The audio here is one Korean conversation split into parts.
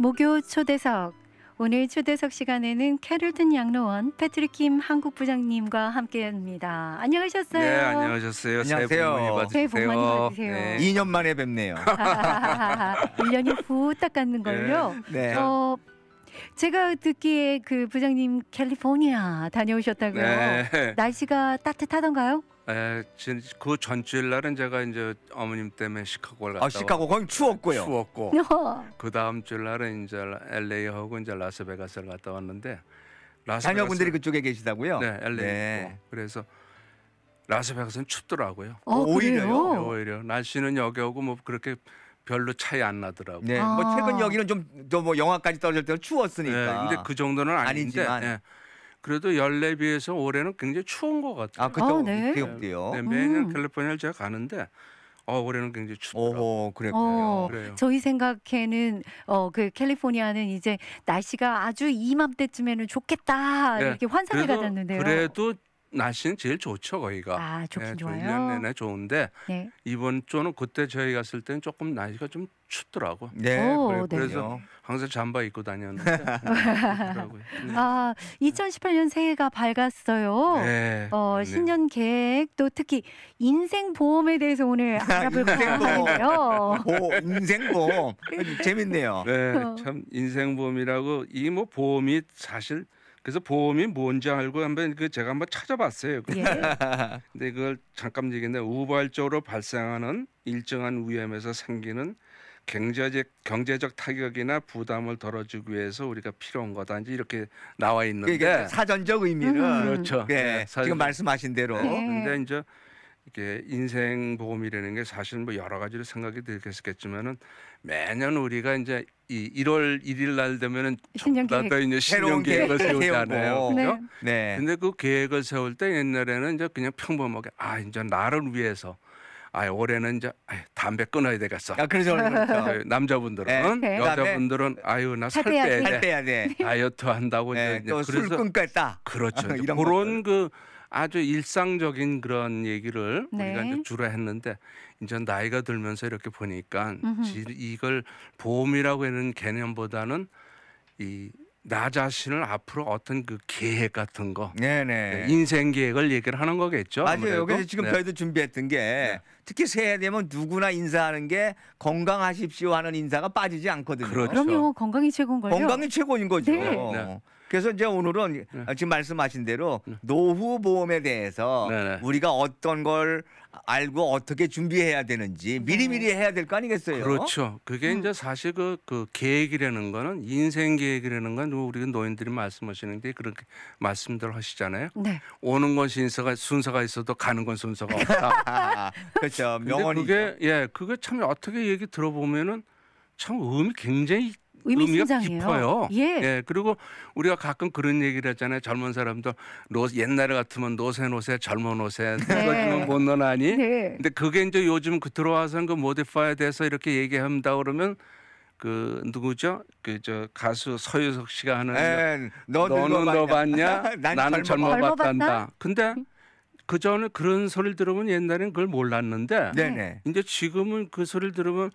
목요 초대석 오늘 초대석 시간에는 캐롤튼 양로원 패트릭 김 한국 부장님과 함께합니다. 안녕하셨어요. 네, 안녕하셨어요. 안녕하세요. 새해 복 많이 받으세요. 네. 2년 만에 뵙네요. 1년이 후딱 갔는 걸요. 네. 네. 어, 제가 듣기에 그 부장님 캘리포니아 다녀오셨다고요. 네. 날씨가 따뜻하던가요? 에, 그 전주일 날은 제가 이제 어머님 때문에 시카고를 갔다 아 시카고 거건 추웠고요. 추웠고 어. 그 다음 주일 날은 이제 LA 하고 이제 라스베가스를 갔다 왔는데 자녀분들이 그쪽에 계시다고요? 네 LA 네. 있고 그래서 라스베가스는 춥더라고요. 어, 오히려요? 네, 오히려 날씨는 여기하고 뭐 그렇게 별로 차이 안 나더라고요. 네. 뭐 아. 최근 여기는 좀뭐 영화까지 떨어질 때는 추웠으니까. 근데 네, 그 정도는 아닌데 아니지만. 예. 그래도 연례 비해서 올해는 굉장히 추운 것 같아요. 아, 그때 아, 네. 기억돼요. 네, 매년 음. 캘리포니아를 제가 가는데 어, 올해는 굉장히 추더라고요 그랬군요. 어, 그래요. 저희 생각에는 어, 그 캘리포니아는 이제 날씨가 아주 이맘때쯤에는 좋겠다 네, 이렇게 환상이 그래도, 가졌는데요. 그래도 날씨는 제일 좋죠 거기가. 아 예, 좋긴 네, 좋아요. 1년 내내 좋은데 네. 이번 주는 그때 저희 갔을 때는 조금 날씨가 좀 춥더라고. 네, 오, 그래, 서 네. 항상 잠바 입고 다녔는데. 네. 네. 아, 2018년 새해가 밝았어요. 네. 어, 신년 계획 또 특히 인생 보험에 대해서 오늘 알아볼까 하는데요. 보, 인생 보험 재밌네요. 네, 어. 참 인생 보험이라고 이 뭐 보험이 사실 그래서 보험이 뭔지 알고 한번 그 제가 한번 찾아봤어요. 예. 근데 그걸 잠깐 얘기했는데 우발적으로 발생하는 일정한 위험에서 생기는 경제적 경제적 타격이나 부담을 덜어주기 위해서 우리가 필요한 거다 이제 이렇게 나와 있는데 그러니까 사전적 의미는 음. 그렇죠. 네. 네. 사전적. 지금 말씀하신 대로. 네. 근데 이제 이게 인생 보험이라는 게 사실 뭐 여러 가지로 생각이 들겠겠지만은 매년 우리가 이제 이 1월 1일 날 되면은 나도 이제 신용 계획을 세우잖아요. 네. 네. 근데 그 계획을 세울 때 옛날에는 이제 그냥 평범하게 아, 이제 나를 위해서 아 올해는 이제 아유, 담배 끊어야 되겠어. 아 그래서 그러니까. 남자분들은 네. 네. 그 여자분들은 아유 나 살 빼야 돼. 살 빼야 돼. 다이어트 한다고 네. 이제 또술 끊겠다. 그렇죠. 이런 그런 그 아주 일상적인 그런 얘기를 네. 우리가 이제 네. 주로 했는데 이제 나이가 들면서 이렇게 보니까 지, 이걸 보험이라고 하는 개념보다는 이 나 자신을 앞으로 어떤 그 계획 같은 거, 네네. 그 인생 계획을 얘기를 하는 거겠죠. 맞아요. 그래서 지금 네. 저희도 준비했던 게 네. 특히 새해 되면 누구나 인사하는 게 건강하십시오 하는 인사가 빠지지 않거든요. 그렇죠. 그럼요 건강이 최고인 거예 건강이 최고인 거죠. 네. 네. 그래서 이제 오늘은 네. 아, 지금 말씀하신 대로 네. 노후 보험에 대해서 네네. 네. 우리가 어떤 걸 알고 어떻게 준비해야 되는지 미리미리 네. 해야 될 거 아니겠어요? 그렇죠. 그게 음. 이제 사실 그, 그 계획이라는 거는 인생 계획이라는 건 우리 노인들이 말씀하시는 게 그렇게 말씀들 하시잖아요. 네. 오는 건 순서가 순서가 있어도 가는 건 순서가 없다. 그렇죠. 명언이 그게 예, 그게 참 어떻게 얘기 들어보면은 참 의미 굉장히 의미심장해요. 의미가 깊어요. 예. 예. 그리고 우리가 가끔 그런 얘기를 했잖아요 젊은 사람도 노, 옛날에 같으면 노세 노세 젊은 노세 늙어지면 네. 못 논하니. 네. 근데 그게 이제 요즘 그 들어와서는 그모디파에 대해서 이렇게 얘기한다 그러면 그 누구죠? 그 저 가수 서유석 씨가 하는 에이, 너 너는 너 봤냐? 나는 젊어 봤단다. 근데 그 전에 그런 소리를 들으면 옛날엔 그걸 몰랐는데 네네. 이제 지금은 그 소리를 들으면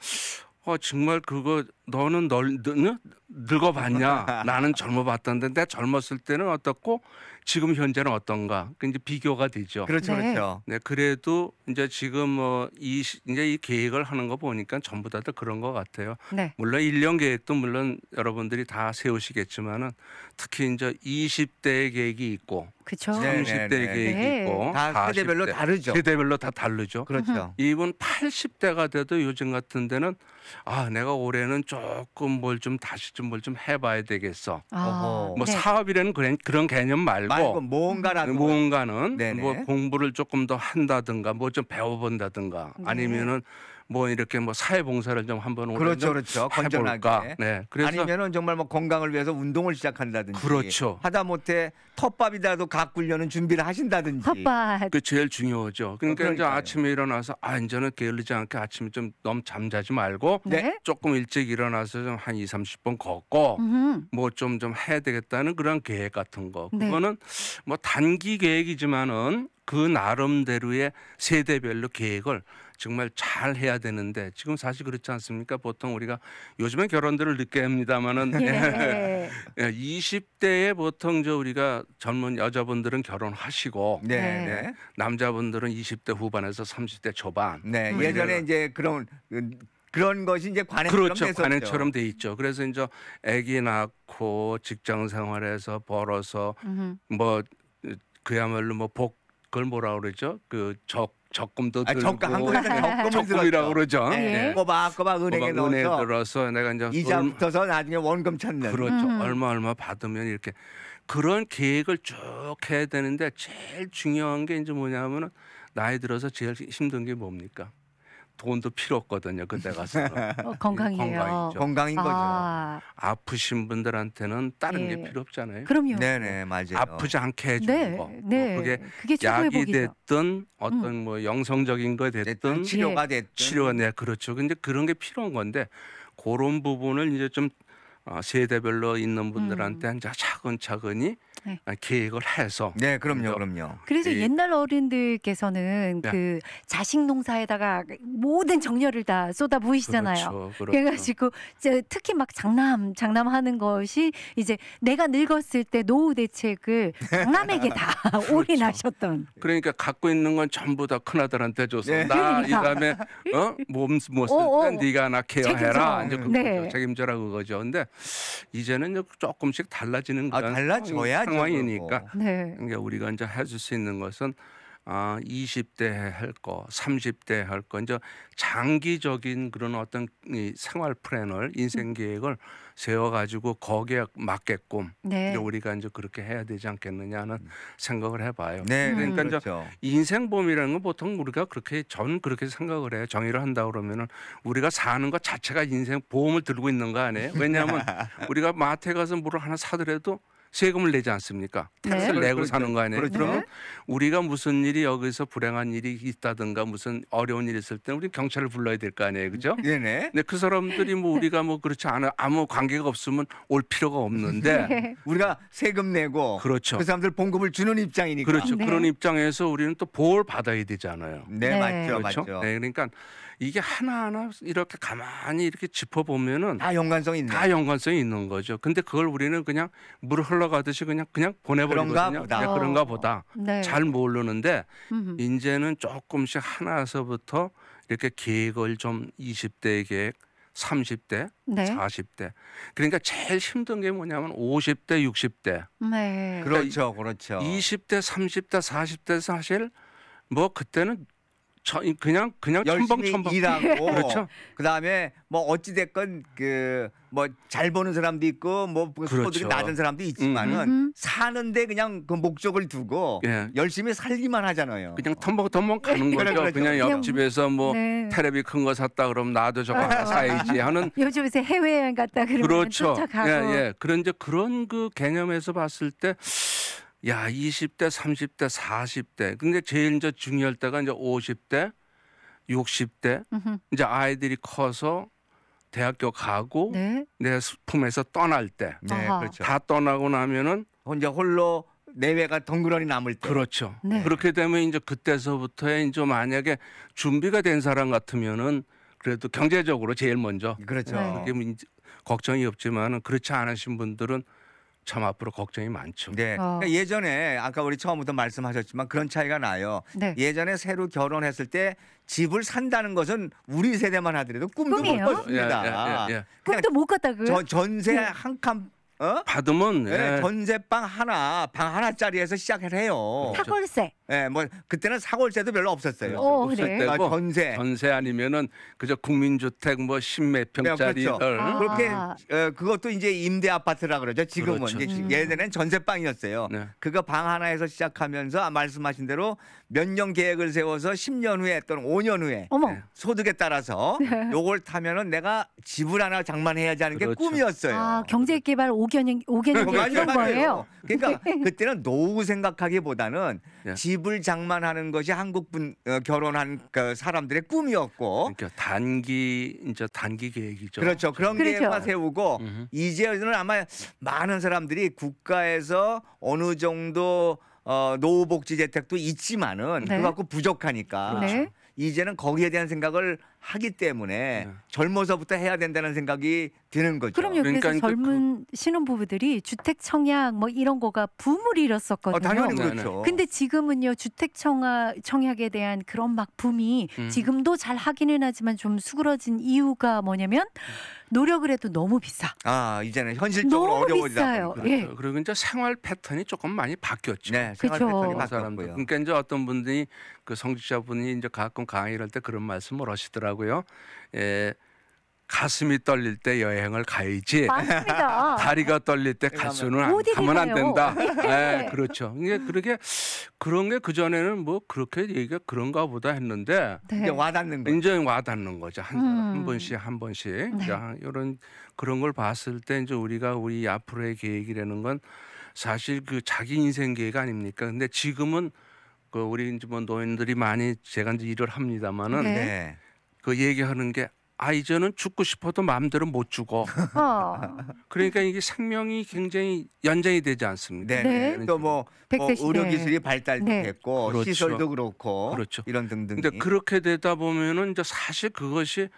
어 정말 그거 너는 널, 너 늙어봤냐? 나는 젊어봤던데 내가 젊었을 때는 어떻고 지금 현재는 어떤가? 그 이제 비교가 되죠. 그렇죠, 네. 그렇죠. 네, 그래도 이제 지금 뭐이 이제 이 계획을 하는 거 보니까 전부 다들 그런 것 같아요. 네. 물론 일년 계획도 물론 여러분들이 다 세우시겠지만은 특히 이제 20대의 계획이 있고 그렇죠. 30대의 네, 계획이 네. 있고 다 세대별로 다르죠. 세대별로 다 다르죠. 그렇죠. 이분 80대가 돼도 요즘 같은 데는 아, 내가 올해는 좀 조금 뭘 좀 다시 좀 뭘 좀 해봐야 되겠어. 아, 네. 뭐 네. 사업이라는 그런 그런 개념 말고, 말고 뭔가라는 뭔가는 뭐 공부를 조금 더 한다든가 뭐 좀 배워본다든가 네. 아니면은. 네. 뭐 이렇게 뭐 사회 봉사를 좀 한번 그렇죠, 그렇죠. 건전하게. 네. 그래서 아니면은 정말 뭐 건강을 위해서 운동을 시작한다든지. 그렇죠. 하다못해 텃밥이라도 가꾸려는 준비를 하신다든지. 텃밥. 그 제일 중요하죠. 그러니까 그러니까요. 이제 아침에 일어나서 아 이제는 게을리지 않게 아침에 좀 너무 잠자지 말고 네? 조금 일찍 일어나서 좀한이 삼십 분 걷고 뭐 좀좀 좀 해야 되겠다는 그런 계획 같은 거. 네. 그거는 네. 뭐 단기 계획이지만은 그 나름대로의 세대별로 계획을 정말 잘 해야 되는데 지금 사실 그렇지 않습니까? 보통 우리가 요즘에 결혼들을 늦게 합니다만은 네. 예. 20대에 보통 저 우리가 젊은 여자분들은 결혼하시고 네. 네. 남자분들은 20대 후반에서 30대 초반. 네. 음. 예전에 이제 그런 그런 것이 이제 관행처럼 그렇죠 관행처럼 돼 있죠. 그래서 이제 아기 낳고 직장 생활에서 벌어서 음흠. 뭐 그야말로 뭐복 그걸 뭐라 그러죠? 그 적 적금도 아, 적금 한국에적금이라고 그러죠. 네. 예. 네. 예. 꼬박 꼬박 은행에 뭐가 은혜에 들어서 내가 이제 이자 붙어서 나중에 원금 찾는. 그렇죠. 음. 얼마 얼마 받으면 이렇게 그런 계획을 쭉 해야 되는데 제일 중요한 게 이제 뭐냐면은 나이 들어서 제일 힘든 게 뭡니까? 돈도 필요 없거든요. 그때 가서 어, 건강이에요. 예, 건강이죠. 건강인 아, 아프신 분들한테는 다른 예. 게 필요 없잖아요. 그럼요. 네네 맞아요. 아프지 않게 해주는 네, 거. 뭐 네. 뭐 그게, 그게 약이 회복이죠. 됐든 어떤 음. 뭐 영성적인 거 됐든 치료가 예. 됐든 치료가 네 그렇죠. 근데 그런 게 필요한 건데 그런 부분을 이제 좀 어, 세대별로 있는 분들한테 음. 이 차근차근히 네. 아, 계획을 해서 네 그럼요 그럼요 그래서 이, 옛날 어른들께서는 네. 그 자식 농사에다가 모든 정열을 다 쏟아 부으시잖아요 그렇죠, 그렇죠. 그래가지고 특히 막 장남 장남하는 것이 이제 내가 늙었을 때 노후 대책을 장남에게 다 그렇죠. 올인하셨던 그러니까 갖고 있는 건 전부 다 큰아들한테 줘서 네. 나니까 그러니까. 이다음에 어? 몸못쓸땐 어, 뭐 어. 네가 나 케어해라 이제 그 네. 책임져라 그거죠 근데 이제는 조금씩 달라지는 거야 아, 달라져야 상황이니까 네. 그러니까 우리가 이제 해줄 수 있는 것은 아, 20대 할 거, 30대 할 거, 이제 장기적인 그런 어떤 이 생활 플랜을, 인생 계획을 세워가지고 거기에 맞게끔 네. 이제 우리가 이제 그렇게 해야 되지 않겠느냐는 음. 생각을 해봐요. 네, 음. 그러니까 음. 이제 그렇죠. 인생범이라는 건 보통 우리가 그렇게 전 그렇게 생각을 해요. 정의를 한다 그러면은 우리가 사는 것 자체가 인생 보험을 들고 있는 거 아니에요? 왜냐하면 우리가 마트에 가서 물을 하나 사더라도 세금을 내지 않습니까? 택스를 네. 그렇죠, 내고 그렇죠. 사는 거 아니에요? 그렇죠. 그럼 우리가 무슨 일이 여기서 불행한 일이 있다든가 무슨 어려운 일이 있을 때는 우리 경찰을 불러야 될 거 아니에요, 그죠? 음, 네네. 근데 그 사람들이 뭐 네. 우리가 뭐 그렇지 않아 아무 관계가 없으면 올 필요가 없는데 네. 우리가 세금 내고 그렇죠. 그 사람들 봉급을 주는 입장이니까 그렇죠. 네. 그런 입장에서 우리는 또 보호를 받아야 되잖아요. 네, 네. 맞죠, 그렇죠? 맞죠. 네, 그러니까 이게 하나하나 이렇게 가만히 이렇게 짚어보면은 다 연관성이 있네. 다 연관성이 있는 거죠. 근데 그걸 우리는 그냥 물 흘러가듯이 그냥 그냥 보내버리거든요. 그런가 보다. 그런가 보다. 어. 네. 잘 모르는데 음흠. 이제는 조금씩 하나서부터 이렇게 계획을 좀 20대 계획, 30대, 네. 40대. 그러니까 제일 힘든 게 뭐냐면 50대, 60대. 네. 그렇죠. 그렇죠. 20대, 30대, 40대 사실 뭐 그때는 처, 그냥 그냥 열심히 첨벙첨벙 일하고 그렇죠. 그다음에 뭐 어찌 됐건 그 뭐 잘 보는 사람도 있고 뭐스포이 그 그렇죠. 낮은 사람도 있지만은 음, 음 사는데 그냥 그 목적을 두고 예. 열심히 살기만 하잖아요. 그냥 텀벙텀벙 가는 거죠. 그렇죠. 그냥 옆집에서 뭐 네. 테레비 큰 거 샀다 그럼 나도 저거 하나 어. 사야지 하는 요즘 에 해외여행 갔다 그러면 그렇죠. 쫓아가고 예, 예. 그런 이제 그런 그 개념에서 봤을 때 야, 20대, 30대, 40대. 근데 제일 이제 중요할 때가 이제 50대, 60대. 으흠. 이제 아이들이 커서 대학교 가고 네. 내 품에서 떠날 때. 네, 그렇죠. 다 떠나고 나면은 혼자 홀로 내외가 덩그러니 남을 때. 그렇죠. 네. 그렇게 되면 이제 그때서부터 이제 만약에 준비가 된 사람 같으면은 그래도 경제적으로 제일 먼저. 그렇죠. 네. 그게 뭐 걱정이 없지만은 그렇지 않으신 분들은 참 앞으로 걱정이 많죠. 네. 어. 그러니까 아. 예전에 아까 우리 처음부터 말씀하셨지만 그런 차이가 나요. 네. 예전에 새로 결혼했을 때 집을 산다는 것은 우리 세대만 하더라도 꿈도 못 꿨습니다. 예, 예, 예, 예. 꿈도 못 꿨다고요? 저 전세 네. 한칸 어? 받으면 네, 예. 네, 전세방 하나, 방 하나짜리에서 시작을 해요. 사골세. 예, 뭐 그때는 사올 세도 별로 없었어요. 어, 없을 그래. 그러니까 전세. 전세 아니면은 그저 국민주택 뭐 십몇 평짜리 그렇죠. 아. 그렇게 어, 그것도 이제 임대 아파트라 그러죠. 지금은 그렇죠. 이제 음. 예전엔 전세방이었어요. 네. 그거 방 하나에서 시작하면서 말씀하신 대로 몇 년 계획을 세워서 십 년 후에 또는 오 년 후에 어머. 네. 소득에 따라서 네. 요걸 타면은 내가 집을 하나 장만해야지 하는 그렇죠. 게 꿈이었어요. 아, 경제개발 오개년 5개년 계획 거예요. 그러니까 그때는 노후 생각하기보다는 네. 집 집을 장만하는 것이 한국분 어, 결혼한 그 사람들의 꿈이었고 그러니까 단기 이제 단기 계획이죠. 그렇죠. 그런 그렇죠. 계획만 세우고 음흠. 이제는 아마 많은 사람들이 국가에서 어느 정도 어, 노후복지 재택도 있지만은 네. 그거 갖고 부족하니까 그렇죠. 네. 이제는 거기에 대한 생각을 하기 때문에 네. 젊어서부터 해야 된다는 생각이 되는 거죠. 그럼요. 그러니까 그래서 젊은 그... 신혼부부들이 주택 청약 뭐 이런 거가 붐을 일었었거든요. 아, 당연히 네, 네. 그렇죠. 근데 지금은요 주택 청약 청약에 대한 그런 막 붐이 음. 지금도 잘 하기는 하지만 좀 수그러진 이유가 뭐냐면 노력을 해도 너무 비싸. 아 이제는 현실적으로 어려워지다. 예. 그렇죠. 예. 그리고 이제 생활 패턴이 조금 많이 바뀌었죠. 네, 생활 그렇죠. 패턴이 그 바뀌었고요. 그러니까 이제 어떤 분들이 그 성직자분이 이제 가끔 강의를 할 때 그런 말씀을 하시더라고요. 예. 가슴이 떨릴 때 여행을 가야지. 맞습니다. 다리가 떨릴 때 가수는 안, 가면 안 된다. 네. 네, 그렇죠. 이게 그렇게 그런 게 그 전에는 뭐 그렇게 얘기가 그런가 보다 했는데 네. 이제 와닿는 거. 이제 와닿는 거죠. 한, 음. 한 번씩 한 번씩 네. 야, 이런 그런 걸 봤을 때 이제 우리가 우리 앞으로의 계획이라는 건 사실 그 자기 인생 계획 아닙니까? 근데 지금은 그 우리 이제 뭐 노인들이 많이 제가 이제 일을 합니다마는 네. 네. 그 얘기하는 게아 이제는 죽고 싶어도 마음대로 못 죽어. 어. 그러니까 이게 생명이 굉장히 연장이 되지 않습니까? 네. 네. 그러니까 또뭐 뭐 의료 네. 기술이 발달됐고 네. 그렇죠. 시설도 그렇고 그렇죠. 이런 등등. 근데 그렇게 되다 보면은 이제 사실 그것이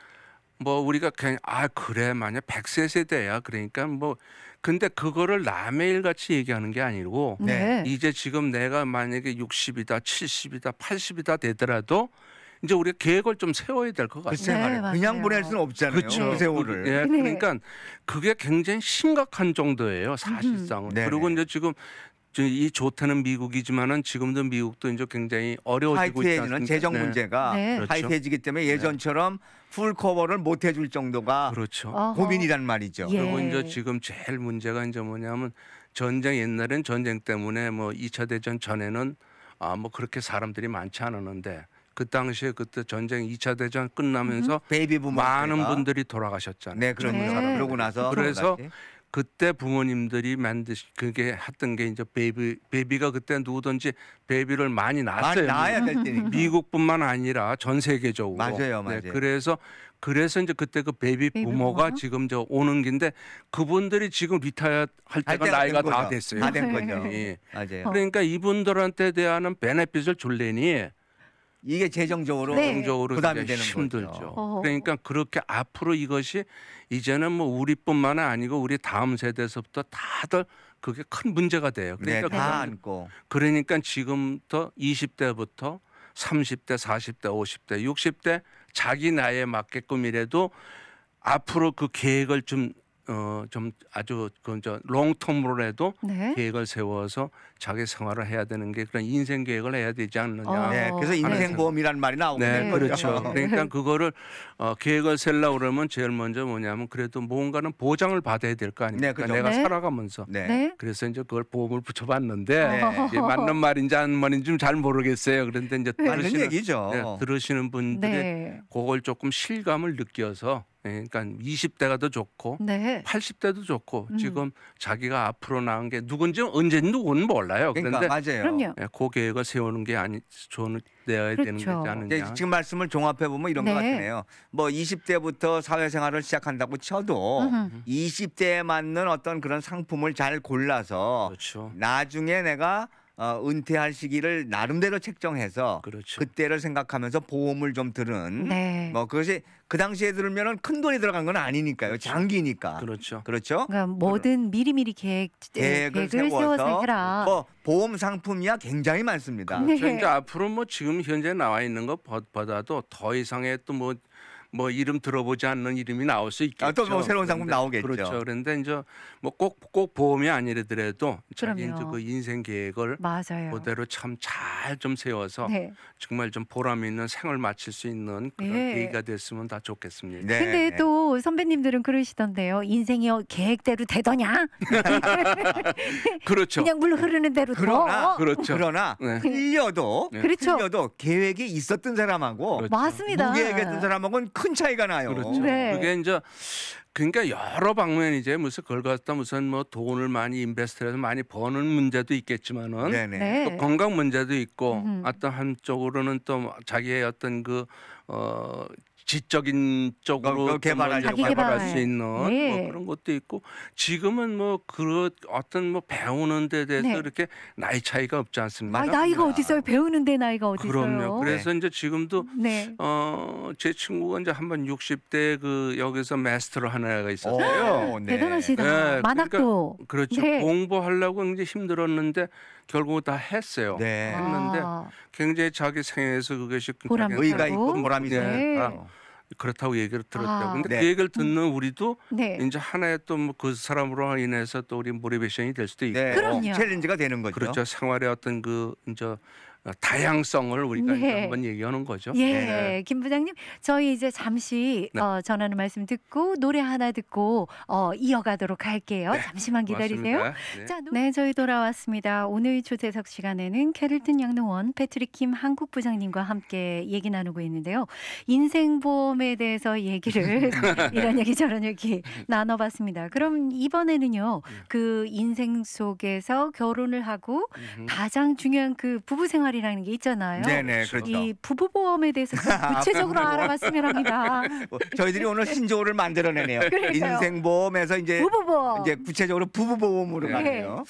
뭐 우리가 그냥 아 그래 만약 백세 세대야 그러니까 뭐 근데 그거를 남의 일 같이 얘기하는 게 아니고 네. 이제 지금 내가 만약에 육십이다칠십이다팔십이다 되더라도 이제 우리가 계획을 좀 세워야 될 것같아요 네, 그냥 보낼 수는 없잖아요. 그쵸죠그 세월을. 예, 네, 그러니까 그게 굉장히 심각한 정도예요. 사실상은. 네. 그리고 이제 지금 이 좋다는 미국이지만은 지금도 미국도 이제 굉장히 어려워지고 있다. 는 재정 네. 문제가 네. 그렇죠. 네. 하이트해지기 때문에 예전처럼 풀 커버를 못 해줄 정도가 그렇죠. 고민이란 말이죠. 예. 그리고 이제 지금 제일 문제가 이제 뭐냐면 전쟁 옛날엔 전쟁 때문에 뭐 2차 대전 전에는 아뭐 그렇게 사람들이 많지 않았는데 그 당시에 그때 전쟁 2차 대전 끝나면서 음. 베이비붐 많은 때가. 분들이 돌아가셨잖아요. 네, 그럼 네. 그러고 나서 그래서 그때 부모님들이 만드시 그게 했던 게 이제 베이비 베이비가 그때 누구든지 베이비를 많이 낳았어요. 많이 낳아야 될 음. 때니까. 미국뿐만 아니라 전 세계적으로. 맞아요, 네, 맞아요. 네, 그래서 그래서 이제 그때 그 베이비, 베이비 부모가 부모? 지금 저 오는 긴데 그분들이 지금 리타야 할 때가 할 나이가 다 됐어요. 다 된 거죠. 예. 맞아요. 그러니까 이분들한테 대한 베네핏을 줄래니 이게 재정적으로 네. 긍 부담이 되는 힘들죠. 거죠. 그러니까 그렇게 앞으로 이것이 이제는 뭐 우리뿐만 아니고 우리 다음 세대에서부터 다들 그게 큰 문제가 돼요. 네, 그러니까 네, 다 안고. 그러니까 지금부터 20대부터 30대, 40대, 50대, 60대 자기 나이에 맞게끔이라도 앞으로 그 계획을 좀 어, 좀 아주 그저 롱텀으로라도 네. 계획을 세워서 자기 생활을 해야 되는 게 그런 인생 계획을 해야 되지 않느냐. 어. 네, 그래서 인생보험이라는 말이 나오는 네, 그렇죠. 거죠. 그렇죠. 그러니까 그거를 어, 계획을 세려 그러면 제일 먼저 뭐냐면 그래도 뭔가는 보장을 받아야 될 거 아닙니까? 네, 그렇죠. 내가 네. 살아가면서. 네. 네. 그래서 이제 그걸 보험을 붙여봤는데 예, 맞는 말인지 안 말인지 잘 모르겠어요. 그런데 이제 들으시는, 들으시는 분들이 그걸 조금 실감을 느껴서 예, 그러니까 20대가 더 좋고 네. 80대도 좋고 음. 지금 자기가 앞으로 나은게 누군지 언제 누군 몰라요. 그러니까, 그런데 맞아요. 네, 그 계획을 세우는 게 아니 좋은 내야 그렇죠. 되는 거지 그렇죠. 않느냐. 지금 말씀을 종합해 보면 이런 네. 것 같네요. 뭐 20대부터 사회생활을 시작한다고 쳐도 음흠. 20대에 맞는 어떤 그런 상품을 잘 골라서 그렇죠. 나중에 내가 어, 은퇴할 시기를 나름대로 책정해서 그렇죠. 그때를 생각하면서 보험을 좀 들은 네. 뭐 그것이 그 당시에 들으면큰 돈이 들어간 건 아니니까요. 그렇죠. 장기니까. 그렇죠. 그렇죠. 그러니까 뭐든 미리미리 계획, 계획을, 계획을 세워서 해라. 뭐 보험 상품이야 굉장히 많습니다. 네. 그러니까 앞으로 뭐 지금 현재 나와 있는 것보다도 더 이상의 또뭐 뭐 이름 들어보지 않는 이름이 나올 수 있겠죠. 아, 또뭐 새로운 상품 나오겠죠. 그렇죠. 그런데 이제 뭐 꼭꼭 꼭 보험이 아니더라도 자기 이제 그 인생 계획을 맞아요. 그대로 참 잘 좀 세워서 네. 정말 좀 보람 있는 생을 마칠 수 있는 그런 네. 계기가 됐으면 다 좋겠습니다. 네. 근데 네. 또 선배님들은 그러시던데요. 인생이 어, 계획대로 되더냐? 그렇죠. 그냥 물 흐르는 대로 그러나 더. 그렇죠. 그러나 네. 틀려도 그 그렇죠. 틀려도 계획이 있었던 사람하고 그렇죠. 맞습니다. 무계획했던 사람하고는 큰 차이가 나요. 그렇죠. 네. 그게 이제 그러니까 여러 방면 이제 무슨 걸 갖다 무슨 뭐 돈을 많이 인베스트해서 많이 버는 문제도 있겠지만은 네네. 네. 네. 또 건강 문제도 있고 어떤 한쪽으로는 또 자기의 어떤 그어 지적인 쪽으로 어, 어 뭐 개발하려고 개발할 개발. 수 있는 뭐 네. 뭐 그런 것도 있고 지금은 뭐 그 어떤 뭐 배우는 데 대해서 네. 이렇게 나이 차이가 없지 않습니까? 아, 나이가 어디 있요 배우는 데 나이가 어디 있요 그럼요. 그래서 네. 이제 지금도 네. 어제 친구가 이제 한번 60대 그 여기서 마스터를 하나가 있었어요. 오, 어, 네. 네. 대단하시다. 네, 그러니까 만학도 그러니까 그렇죠. 공부하려고 굉장 힘들었는데 결국 다 했어요. 했는데 아. 굉장히 자기 생애에서 그것이 굉장히 의가 있고 보람이 있다. 그렇다고 얘기를 들었다고. 아, 근데 그 네. 그 얘기를 음. 듣는 우리도 네. 이제 하나의 또그 뭐 사람으로 인해서 또 우리 모리베이션이 될 수도 네. 있고 네. 그럼요. 어, 챌린지가 되는 거죠. 그렇죠. 생활의 어떤 그 이제 어, 다양성을 우리가 네. 한번 얘기하는 거죠. 예, 네. 김 부장님, 저희 이제 잠시 네. 어, 전하는 말씀 듣고 노래 하나 듣고 어, 이어가도록 할게요. 네, 잠시만 기다리세요. 네. 자, 네, 저희 돌아왔습니다. 오늘 조재석 시간에는 캐럴튼 양능원 패트릭 김 한국 부장님과 함께 얘기 나누고 있는데요. 인생 보험에 대해서 얘기를 이런 얘기 저런 얘기 나눠봤습니다. 그럼 이번에는요, 네. 그 인생 속에서 결혼을 하고 가장 중요한 그 부부 생활이 보이라는게 있잖아요. 네네 그렇죠. 이 부부 보험에 대해서 구체적으로 알아봤으면 합니다. 뭐 저희들이 오늘 신조어를 만들어내네요. 인생 보험에서 이제 부부 보험. 이제 구체적으로 부부 보험으로 네. 가네요.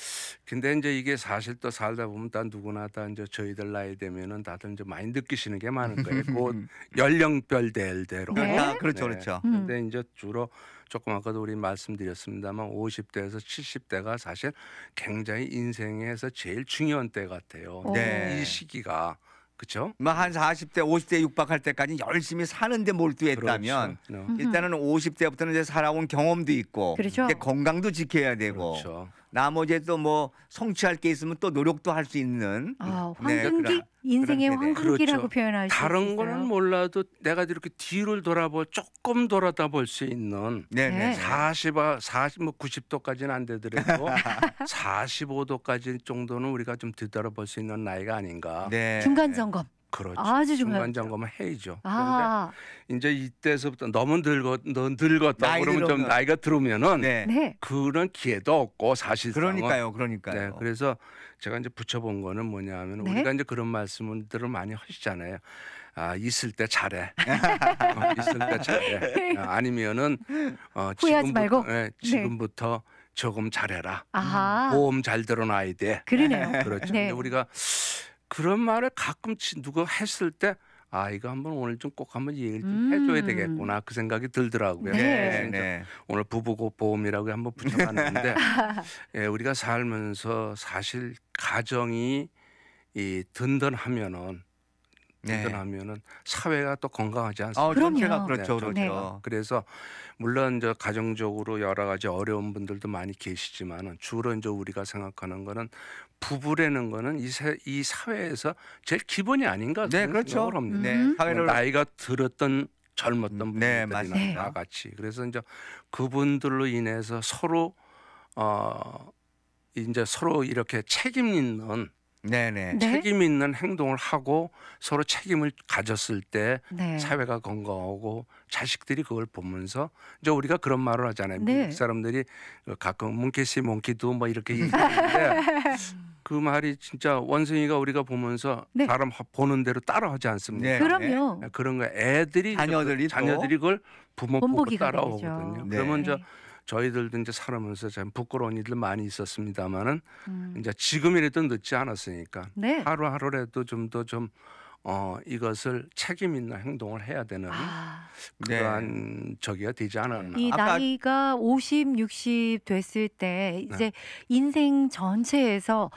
근데 이제 이게 사실 또 살다 보면 다 누구나 다 이제 저희들 나이 되면은 다들 이제 많이 느끼시는 게 많은 거예요. 곧 연령별 대로 네. 아, 그렇죠, 네. 그렇죠. 음. 근데 이제 주로 조금 아까도 우리 말씀드렸습니다만 50대에서 70대가 사실 굉장히 인생에서 제일 중요한 때 같아요. 어. 네. 이 시기가 그렇죠? 뭐한 40대, 50대 육박할 때까지 열심히 사는데 몰두했다면 그렇죠. 네. 일단은 50대부터는 이제 살아온 경험도 있고 그렇죠. 이제 건강도 지켜야 되고 그렇죠. 나머지 도뭐 성취할 게 있으면 또 노력도 할 수 있는 아, 네, 황금기 네, 인생의 황금기라고 그렇죠. 표현할 수 다른 있어요. 거는 몰라도 내가 이렇게 뒤를 돌아보 조금 돌아다 볼 수 있는 네네. 4 0 40, 뭐 90도까지는 안 되더라도 45도까지 정도는 우리가 좀 뒤돌아볼 수 있는 나이가 아닌가. 네. 중간 점검. 그렇죠. 아, 아주 중간 점검을 해야죠. 아. 그런데 이제 이때서부터 너무 늙었, 너 늙었다 나이 그러면 좀 나이가 들으면은 네. 네. 그런 기회도 없고 사실상 그러니까요, 그러니까요. 네, 그래서 제가 이제 붙여본 거는 뭐냐하면 네? 우리가 이제 그런 말씀들을 많이 하시잖아요. 아 있을 때 잘해, 어, 있을 때 잘해. 아, 니면은 어, 후회하지 금 말고. 예, 네. 지금부터 조금 잘해라. 아하. 음, 보험 잘 들어놔야 돼. 그러네요. 그렇죠. 네. 근데 우리가 그런 말을 가끔씩 누가 했을 때 아, 이거 한번 오늘 좀 꼭 한번 얘기를 좀 음. 해줘야 되겠구나 그 생각이 들더라고요. 네. 예, 네, 네. 오늘 부부고보험이라고 한번 붙여봤는데 예, 우리가 살면서 사실 가정이 이 든든하면은 네. 든든하면은 사회가 또 건강하지 아, 않습니까? 아, 그럼요. 그렇죠, 네. 그렇죠. 네. 그래서 물론 저 가정적으로 여러 가지 어려운 분들도 많이 계시지만은 주로 이제 우리가 생각하는 거는 부부라는 거는 이, 세, 이 사회에서 제일 기본이 아닌가 네, 그렇죠. 합니다. 네, 음. 뭐 나이가 들었던 젊었던 음, 네, 분들이나 네, 나같이 그래서 이제 그분들로 인해서 서로 어 이제 서로 이렇게 책임 있는 네네. 네? 책임 있는 행동을 하고 서로 책임을 가졌을 때 네. 사회가 건강하고 자식들이 그걸 보면서 이제 우리가 그런 말을 하잖아요. 네. 미국 사람들이 어, 가끔 몽키시몽키도뭐 이렇게 얘기하는데 그 말이 진짜 원숭이가 우리가 보면서 네. 사람 보는 대로 따라하지 않습니까? 네. 그럼요. 네. 그런 거 애들이 자녀들이 자녀들이 그걸 부모 보고 따라오거든요. 네. 그러면 저 저희들도 이제 살아면서 참 부끄러운 일들 많이 있었습니다만은 음. 이제 지금이라도 늦지 않았으니까 네. 하루하루라도 좀 더 좀 어, 이것을 책임 있는 행동을 해야 되는 아, 그러한 네. 저기가 되지 않았나. 이 나이가 50, 60 됐을 때 네. 이제 네. 인생 전체에서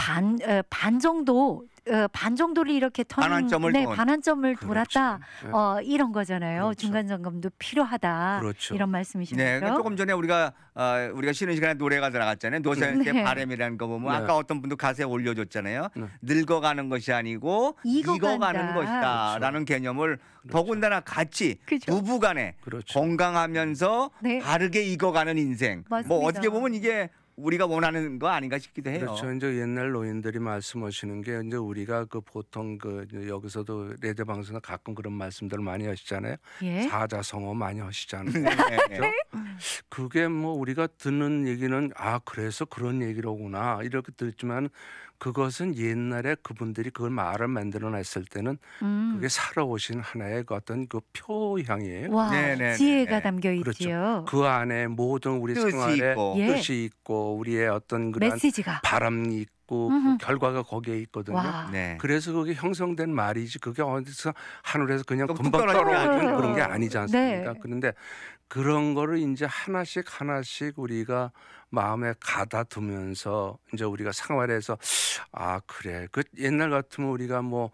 반, 어, 반 정도 어, 반 정도를 이렇게 턴, 반환점을 네, 반환점을 그렇죠. 돌았다 네. 어, 이런 거잖아요. 그렇죠. 중간 점검도 필요하다. 그렇죠. 이런 말씀이시 네, 그러 조금 전에 우리가 어, 우리가 쉬는 시간에 노래가 들어갔잖아요. 노래님께 네. 바람이라는 거 보면 네. 아까 어떤 분도 가사에 올려줬잖아요. 네. 늙어가는 것이 아니고 익어가는 것이다라는 그렇죠. 개념을 그렇죠. 더군다나 같이 부부간에 건강하면서 네. 바르게 익어가는 인생. 뭐 맞습니다. 뭐 어떻게 보면 이게 우리가 원하는 거 아닌가 싶기도 해요. 그렇죠. 이제 옛날 노인들이 말씀하시는 게 이제 우리가 그 보통 그 여기서도 레저 방송에서 가끔 그런 말씀들 많이 하시잖아요. 예? 사자성어 많이 하시잖아요. 네. 그렇죠? 네. 네. 그게 뭐 우리가 듣는 얘기는 아 그래서 그런 얘기로구나 이렇게 들지만 그것은 옛날에 그분들이 그걸 말을 만들어 냈을 때는 음. 그게 살아오신 하나의 그 어떤 그 표향이에요. 와, 네네네. 네, 네, 지혜가 네. 담겨 있지 그렇죠. 그 안에 모든 우리 뜻이 생활에 있고. 예. 뜻이 있고 우리의 어떤 그런 메시지가. 바람이 있고 그 결과가 거기에 있거든요. 네. 그래서 그게 형성된 말이지 그게 어디서 하늘에서 그냥 금방 떨어지는 그런 게 아니지 않습니까? 네. 그런데 그런 거를 이제 하나씩 하나씩 우리가 마음에 가다두면서 이제 우리가 생활에서 아 그래 그 옛날 같으면 우리가 뭐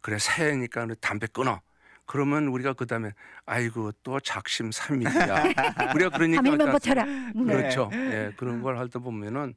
그래 새해니까 담배 끊어 그러면 우리가 그 다음에 아이고 또 작심삼일이야. 우리가 그러니까 삼일만 버텨라. 그러니까 음. 그렇죠. 네. 예, 그런 걸 하다 보면은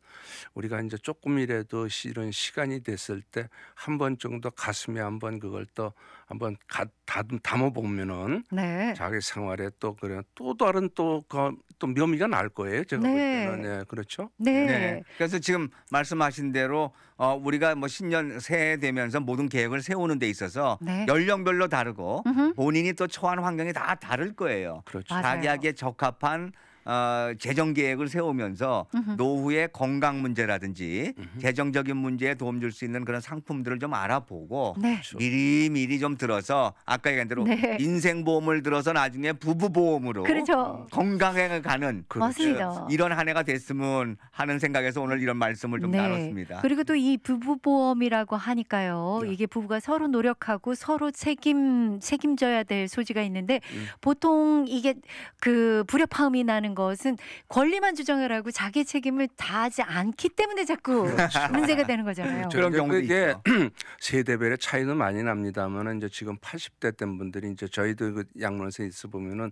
우리가 이제 조금이라도 시- 이런 시간이 됐을 때 한 번 정도 가슴에 한번 그걸 또 한번 가, 다듬, 담아보면은 네. 자기 생활에 또 그래 또 다른 또 그또 묘미가 날 거예요. 제가 볼 네. 때는 네, 그렇죠. 네. 네. 그래서 지금 말씀하신 대로 어, 우리가 뭐 신년 새해 되면서 모든 계획을 세우는 데 있어서 네. 연령별로 다르고 본인이 또 처한 환경이 다 다를 거예요. 그렇죠. 맞아요. 각약에 적합한 어, 재정 계획을 세우면서 노후의 건강 문제라든지 재정적인 문제에 도움 줄 수 있는 그런 상품들을 좀 알아보고 네. 그렇죠. 미리 미리 좀 들어서 아까 얘기한 대로 네. 인생 보험을 들어서 나중에 부부 보험으로 그렇죠. 건강을 가는 그렇죠. 이런 한 해가 됐으면 하는 생각에서 오늘 이런 말씀을 좀 네. 나눴습니다. 그리고 또 이 부부 보험이라고 하니까요. 네. 이게 부부가 서로 노력하고 서로 책임 책임져야 될 소지가 있는데 음. 보통 이게 그 불협화음이 나는 문제라는 것은 권리만 주장을 하고 자기 책임을 다하지 않기 때문에 자꾸 그렇죠. 문제가 되는 거잖아요. 그렇죠. 그런 경우도 이게 세대별의 차이는 많이 납니다만 이제 지금 80대 된 분들이 이제 저희도 그 양문에서 있어 보면은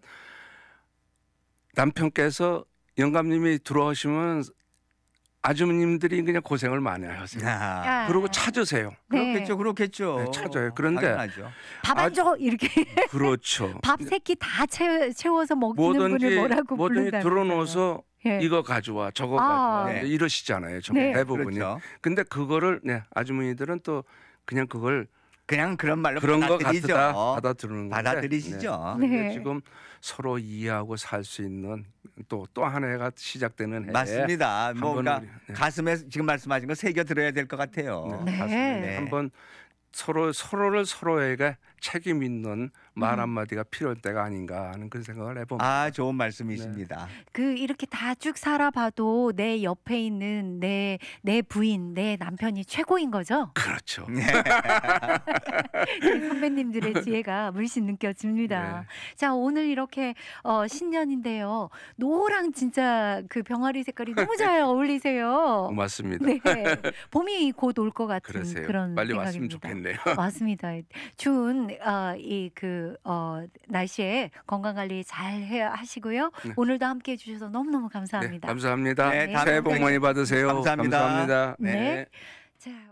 남편께서 영감님이 들어오시면 아주머님들이 그냥 고생을 많이 하세요. 아. 그리고 찾으세요. 네. 그렇겠죠, 그렇겠죠. 네, 찾아요. 그런데 당밥 아- 한조 이렇게 그렇죠. 밥 세끼 다 채워, 채워서 먹는 분을 뭐든지 뭐라고 뭐든지 부른다. 들어놓어서 예. 이거 가져와 저거 아. 가져와 네. 이러시잖아요. 정 네. 대부분이. 그렇죠. 근데 그거를 네, 아주머니들은 또 그냥 그걸 그냥 그런 말로 그런 받아들이죠. 받아들이는 받아들이시죠. 네. 네. 네. 지금 서로 이해하고 살 수 있는 또 또 한 해가 시작되는 해. 맞습니다. 뭔가 네. 가슴에 지금 말씀하신 거 새겨 들어야 될 것 같아요. 가슴에 네, 네. 네. 한번 서로 서로를 서로에게 책임 있는 말 음. 한마디가 필요한 때가 아닌가 하는 그런 생각을 해봅니다. 아 좋은 네. 말씀이십니다. 네. 그 이렇게 다 쭉 살아봐도 내 옆에 있는 내 내 부인 내 남편이 최고인 거죠? 그렇죠. 네. 선배님들의 지혜가 물씬 느껴집니다. 네. 자 오늘 이렇게 어, 신년인데요. 노랑 진짜 그 병아리 색깔이 너무 잘 어울리세요. 고맙습니다. 네. 봄이 곧 올 것 같은 그러세요. 그런 빨리 생각입니다. 왔으면 좋겠네요. 맞습니다. 추운 어, 아, 이그 어, 날씨에 건강 관리 잘 해, 하시고요. 네. 오늘도 함께해 주셔서 너무 너무 네, 감사합니다. 네, 감사합니다. 네, 새해 복 많이 받으세요. 감사합니다. 감사합니다. 네. 네. 자.